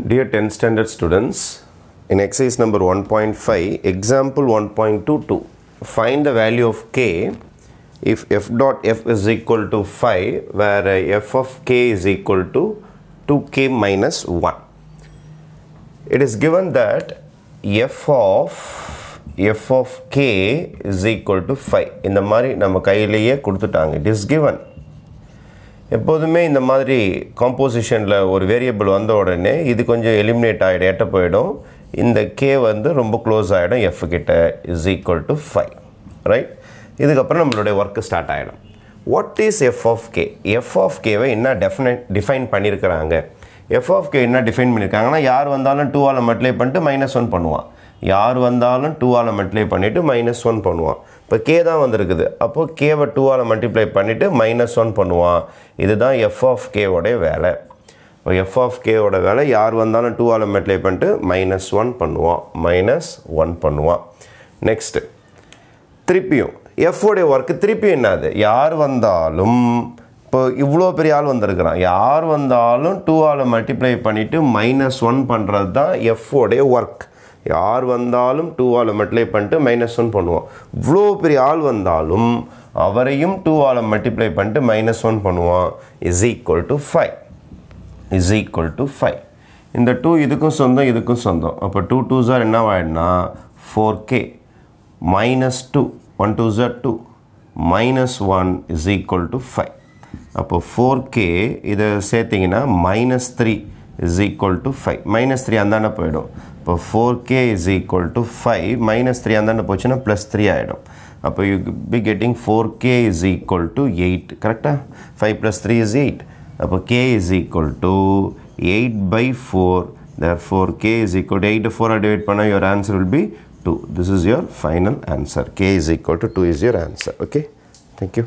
Dear 10 standard students, in exercise number 1.5, example 1.22, find the value of k if f dot f is equal to 5 where f of k is equal to 2k minus 1. It is given that f of f of k is equal to 5 In the mari, கையிலேயே கொடுத்துட்டாங்க It is given. எப்போதுமே இந்த மாதிரி காம்போசிஷனில் ஒரு variable வந்த உடனே இது கொஞ்சம் எலிமினேட் ஆகிடும் எட்ட போயிடும் இந்த கே வந்து ரொம்ப க்ளோஸ் ஆகிடும் எஃப் கிட்ட is equal to five right இதுக்கப்புறம் நம்மளுடைய ஒர்க்கு ஸ்டார்ட் ஆகிடும் what is F of K F of கேவை என்ன டெஃபினைட் டிஃபைன் பண்ணியிருக்கிறாங்க எஃப் ஆஃப் கே என்ன டிஃபைன் பண்ணியிருக்காங்கன்னா யார் வந்தாலும் டூவால் மல்டிப்ளை பண்ணிட்டு மைனஸ் ஒன் பண்ணுவான் யார் வந்தாலும் டூவால் மல்டிப்ளை பண்ணிவிட்டு மைனஸ் ஒன் பண்ணுவான் இப்போ கே தான் வந்திருக்குது அப்போது கேவை டூவால் மல்டிப்ளை பண்ணிவிட்டு மைனஸ் ஒன் பண்ணுவான் இதுதான் எஃப் ஆஃப் கேவோடைய வேலை இப்போ எஃப் ஆஃப் கேவோட வேலை யார் வந்தாலும் டூவால் மல்டிப்ளை பண்ணிட்டு மைனஸ் ஒன் பண்ணுவான் மைனஸ் ஒன் பண்ணுவான் நெக்ஸ்ட்டு திருப்பியும் எஃப்ஓடைய ஒர்க்கு திருப்பி என்னது யார் வந்தாலும் இப்போ இவ்வளோ பெரிய ஆள் வந்திருக்கிறான் யார் வந்தாலும் டூவால் மல்டிப்ளை பண்ணிவிட்டு மைனஸ் ஒன் பண்ணுறது தான் எஃப்ஓடைய ஒர்க் யார் வந்தாலும் டூவால் மல்டிப்ளை பண்ணிட்டு மைனஸ் ஒன் பண்ணுவோம் இவ்வளோ பெரிய ஆள் வந்தாலும் அவரையும் டூவால் மல்டிப்ளை பண்ணிட்டு மைனஸ் ஒன் பண்ணுவோம் is equal to five is equal to five இந்த டூ இதுக்கும் சொந்தம் இதுக்கும் சொந்தம் அப்போ டூ டூ ஜார் என்னவாயிடுனா four K minus two one two ஜார் two minus one is equal to five அப்போ ஃபோர் கே இதை சேர்த்திங்கன்னா minus three is equal to five minus three அந்தானே போயிடும் இப்போ four K is equal to five minus three அந்தாண்ட போச்சுன்னா plus three ஆகிடும் அப்போ you be getting four K is equal to eight கரெக்டாக five plus three is eight அப்போ K is equal to eight by four there four K is equal to eight ஃபோராக divide பண்ணால் your answer will be two this is your final answer K is equal to two is your answer okay thank you